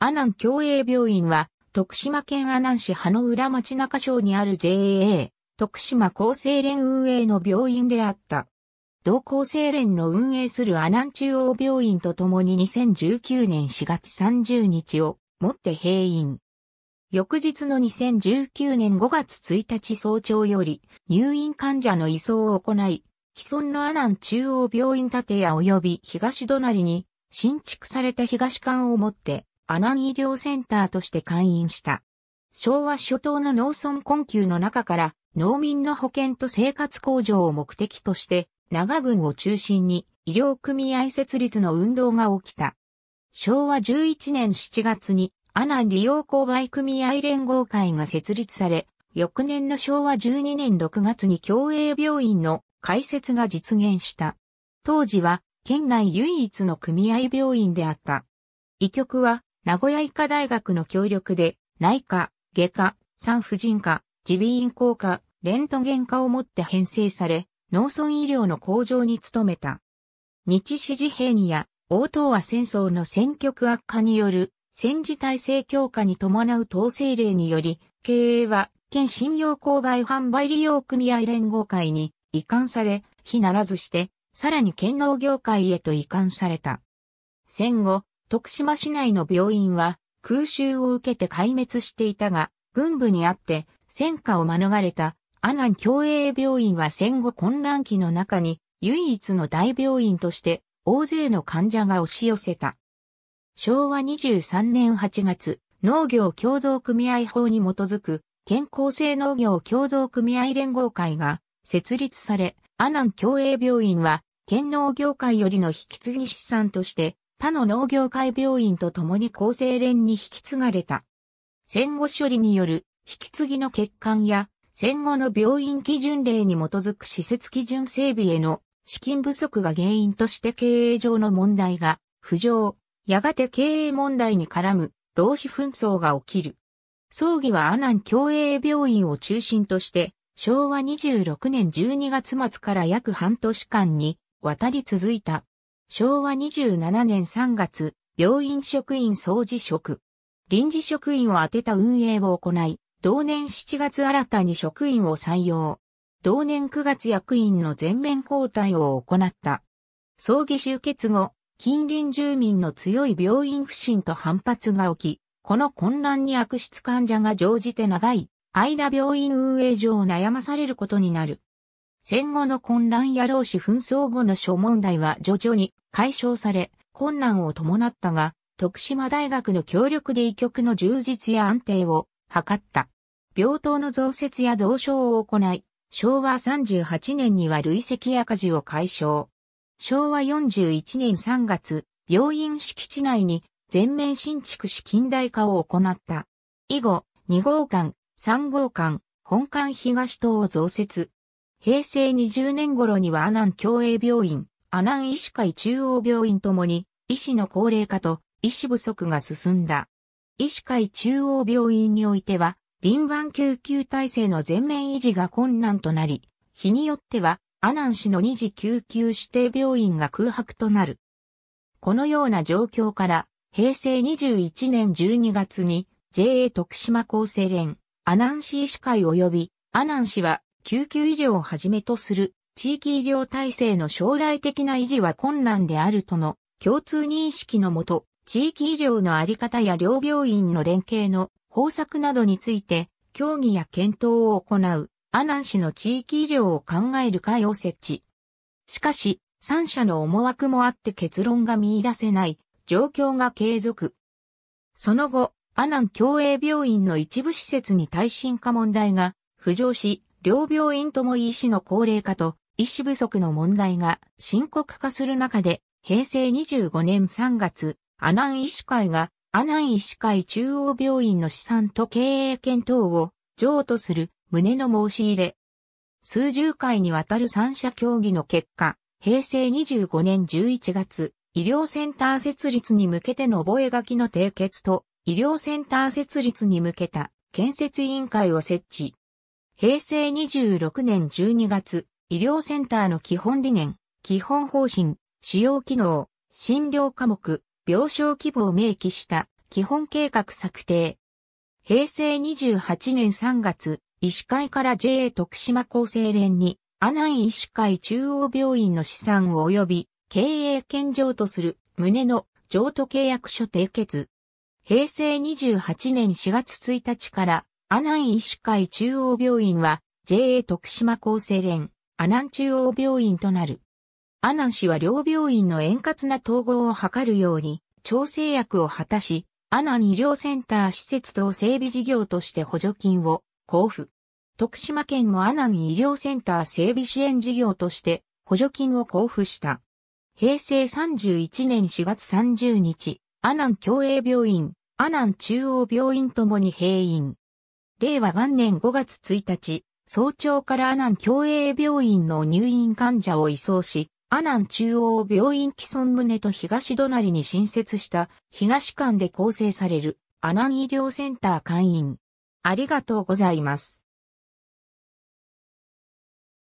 阿南共栄病院は、徳島県阿南市葉の浦町中町にある JA、徳島厚生連運営の病院であった。同厚生連の運営する阿南中央病院とともに2019年4月30日をもって閉院。翌日の2019年5月1日早朝より入院患者の移送を行い、既存の阿南中央病院建屋及び東隣に新築された東館をもって阿南医療センターとして開院した。昭和初頭の農村困窮の中から農民の保険と生活向上を目的として長郡を中心に医療組合設立の運動が起きた。昭和11年7月に阿南利用購買組合連合会が設立され、翌年の昭和12年6月に共栄病院の開設が実現した。当時は県内唯一の組合病院であった。医局は名古屋医科大学の協力で、内科、外科、産婦人科、耳鼻咽喉科、レントゲン科をもって編成され、農村医療の向上に努めた。日支持兵にや、大東亜戦争の戦局悪化による戦時体制強化に伴う統制令により、経営は県信用購買販売利用組合連合会に移管され、非ならずして、さらに県農業界へと移管された。戦後、徳島市内の病院は空襲を受けて壊滅していたが、軍部にあって戦火を免れた阿南共栄病院は戦後混乱期の中に唯一の大病院として大勢の患者が押し寄せた。昭和23年8月、農業協同組合法に基づく健康性農業協同組合連合会が設立され、阿南共栄病院は県農業界よりの引き継ぎ資産として他の農業界病院と共に厚生連に引き継がれた。戦後処理による引き継ぎの欠陥や戦後の病院基準令に基づく施設基準整備への資金不足が原因として経営上の問題が浮上、やがて経営問題に絡む労使紛争が起きる。葬儀は阿南共栄病院を中心として昭和26年12月末から約半年間に渡り続いた。昭和27年3月、病院職員総辞職。臨時職員を当てた運営を行い、同年7月新たに職員を採用。同年9月役員の全面交代を行った。葬儀終結後、近隣住民の強い病院不信と反発が起き、この混乱に悪質患者が乗じて長い間病院運営上悩まされることになる。戦後の混乱や労使紛争後の諸問題は徐々に解消され、困難を伴ったが、徳島大学の協力で医局の充実や安定を図った。病棟の増設や増床を行い、昭和38年には累積赤字を解消。昭和41年3月、病院敷地内に全面新築し近代化を行った。以後、2号館、3号館、本館東棟を増設。平成20年頃には阿南共栄病院、阿南医師会中央病院ともに、医師の高齢化と医師不足が進んだ。医師会中央病院においては、臨番救急体制の全面維持が困難となり、日によっては、阿南市の二次救急指定病院が空白となる。このような状況から、平成21年12月に JA 徳島厚生連、阿南市医師会及び阿南市は救急医療をはじめとする地域医療体制の将来的な維持は困難であるとの共通認識のもと、地域医療のあり方や両病院の連携の方策などについて、協議や検討を行う、阿南市の地域医療を考える会を設置。しかし、三者の思惑もあって結論が見出せない状況が継続。その後、阿南共栄病院の一部施設に耐震化問題が浮上し、両病院とも医師の高齢化と医師不足の問題が深刻化する中で、平成25年3月、阿南医師会が阿南医師会中央病院の資産と経営検討を譲渡する旨の申し入れ。数十回にわたる三者協議の結果、平成25年11月、医療センター設立に向けての覚書の締結と、医療センター設立に向けた建設委員会を設置。平成26年12月、医療センターの基本理念、基本方針、主要機能、診療科目、病床規模を明記した基本計画策定。平成28年3月、医師会から JA 徳島厚生連に、阿南医師会中央病院の資産及び経営権上とする旨の譲渡契約書締結。平成28年4月1日から阿南医師会中央病院は JA 徳島厚生連阿南中央病院となる。阿南市は両病院の円滑な統合を図るように調整役を果たし、阿南医療センター施設等整備事業として補助金を交付。徳島県も阿南医療センター整備支援事業として補助金を交付した。平成31年4月30日、阿南共栄病院、阿南中央病院ともに閉院。令和元年5月1日、早朝から阿南共栄病院の入院患者を移送し、阿南中央病院既存棟と東隣に新設した東館で構成される阿南医療センター会員。ありがとうございます。